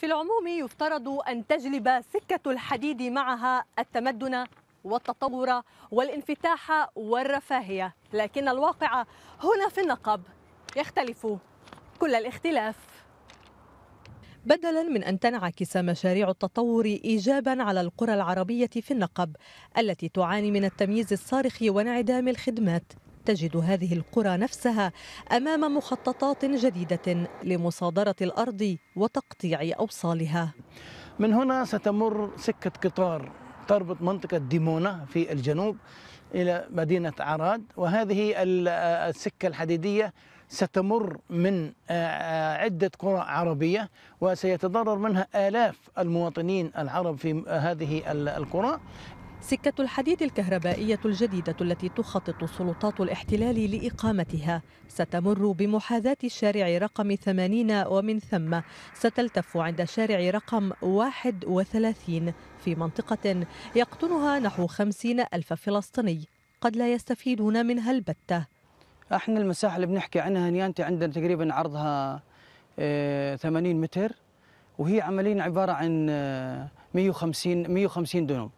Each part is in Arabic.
في العموم يفترض أن تجلب سكة الحديد معها التمدن والتطور والانفتاح والرفاهية لكن الواقع هنا في النقب يختلف كل الاختلاف بدلا من أن تنعكس مشاريع التطور إيجابا على القرى العربية في النقب التي تعاني من التمييز الصارخ وانعدام الخدمات تجد هذه القرى نفسها امام مخططات جديده لمصادره الارض وتقطيع اوصالها. من هنا ستمر سكه قطار تربط منطقه ديمونه في الجنوب الى مدينه عراد وهذه السكه الحديديه ستمر من آه، آه، عدة قرى عربية وسيتضرر منها آلاف المواطنين العرب في هذه القرى سكة الحديد الكهربائية الجديدة التي تخطط سلطات الاحتلال لإقامتها ستمر بمحاذاة شارع رقم 80 ومن ثم ستلتف عند شارع رقم 31 في منطقة يقطنها نحو 50 ألف فلسطيني قد لا يستفيدون منها البتة احنا المساحة اللي بنحكي عنها نيانتي عندنا تقريبا عرضها 80 آه، متر وهي عمليا عبارة عن 150 آه، 150 دونم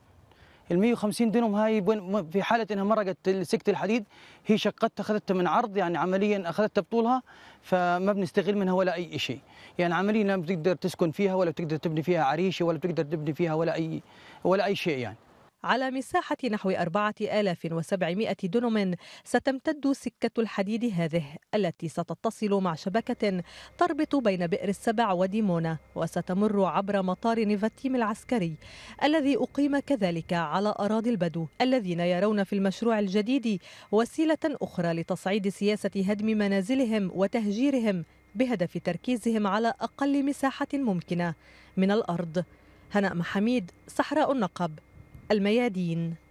ال 150 دينهم هاي في حاله انها مرقت سكه الحديد هي شقتها اخذتها من عرض يعني عمليا اخذتها بطولها فما بنستغل منها ولا اي شيء يعني عمليا ما بتقدر تسكن فيها ولا بتقدر تبني فيها عريشه ولا بتقدر تبني فيها ولا اي ولا اي شيء يعني على مساحة نحو 4700 دنم ستمتد سكة الحديد هذه التي ستتصل مع شبكة تربط بين بئر السبع وديمونا وستمر عبر مطار نيفاتيم العسكري الذي أقيم كذلك على أراضي البدو الذين يرون في المشروع الجديد وسيلة أخرى لتصعيد سياسة هدم منازلهم وتهجيرهم بهدف تركيزهم على أقل مساحة ممكنة من الأرض هناء محميد صحراء النقب الميادين